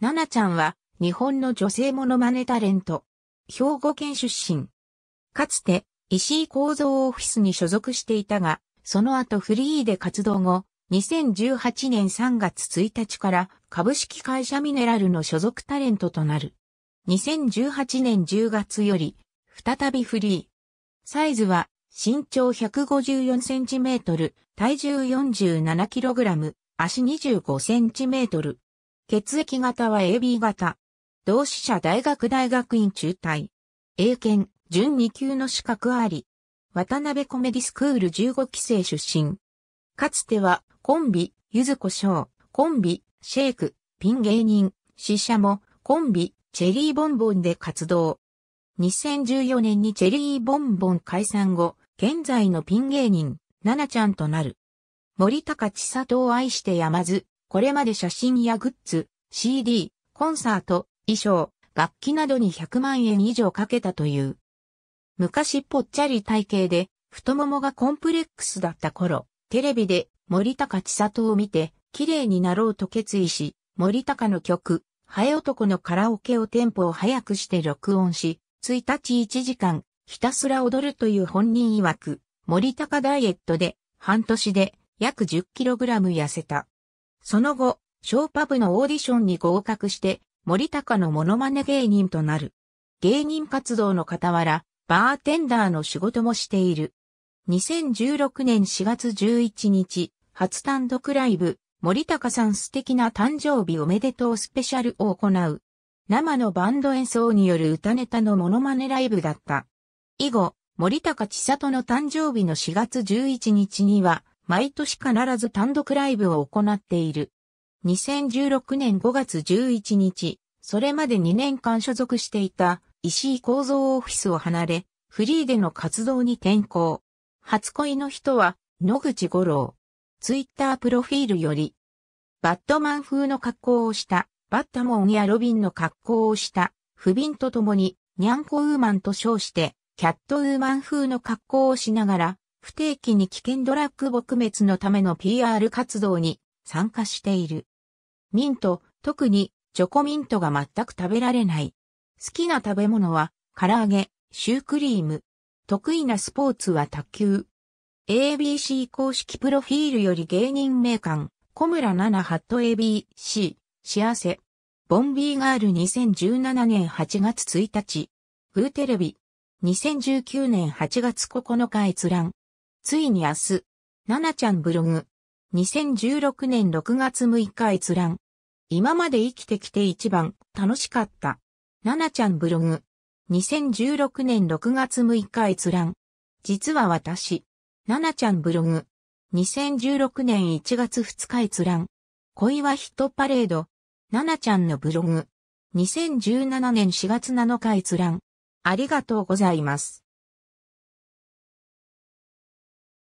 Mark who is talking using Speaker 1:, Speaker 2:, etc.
Speaker 1: ななちゃんは、日本の女性モノマネタレント。兵庫県出身。かつて、石井構造オフィスに所属していたが、その後フリーで活動後、2018年3月1日から株式会社ミネラルの所属タレントとなる。2018年10月より、再びフリー。サイズは、身長154センチメートル、体重47キログラム、足25センチメートル。血液型は AB 型。同志社大学大学院中退。英検、準2級の資格あり。渡辺コメディスクール15期生出身。かつては、コンビ、ゆずこしょう、コンビ、シェイク、ピン芸人、死者も、コンビ、チェリーボンボンで活動。2014年にチェリーボンボン解散後、現在のピン芸人、ナナちゃんとなる。森高千里を愛してやまず、これまで写真やグッズ、CD、コンサート、衣装、楽器などに100万円以上かけたという。昔ぽっちゃり体型で、太ももがコンプレックスだった頃、テレビで森高千里を見て、綺麗になろうと決意し、森高の曲、ハエ男のカラオケをテンポを速くして録音し、1日1時間、ひたすら踊るという本人曰く、森高ダイエットで、半年で約 10kg 痩せた。その後、ショーパブのオーディションに合格して、森高のモノマネ芸人となる。芸人活動の傍ら、バーテンダーの仕事もしている。2016年4月11日、初単独ライブ、森高さん素敵な誕生日おめでとうスペシャルを行う。生のバンド演奏による歌ネタのモノマネライブだった。以後、森高千里の誕生日の4月11日には、毎年必ず単独ライブを行っている。2016年5月11日、それまで2年間所属していた石井構造オフィスを離れ、フリーでの活動に転向。初恋の人は野口五郎。ツイッタープロフィールより、バットマン風の格好をした、バッタモンやロビンの格好をした、不憫とともに、ニャンコウーマンと称して、キャットウーマン風の格好をしながら、不定期に危険ドラッグ撲滅のための PR 活動に参加している。ミント、特にチョコミントが全く食べられない。好きな食べ物は唐揚げ、シュークリーム。得意なスポーツは卓球。ABC 公式プロフィールより芸人名鑑、小村奈々ハット ABC、幸せ。ボンビーガール2017年8月1日。フーテレビ。2019年8月9日閲覧。ついに明日、ななちゃんブログ。2016年6月6日閲覧。今まで生きてきて一番楽しかった。ななちゃんブログ。2016年6月6日閲覧。実は私。ななちゃんブログ。2016年1月2日閲覧。恋はヒットパレード。ななちゃんのブログ。2017年4月7日閲覧。ありがとうございます。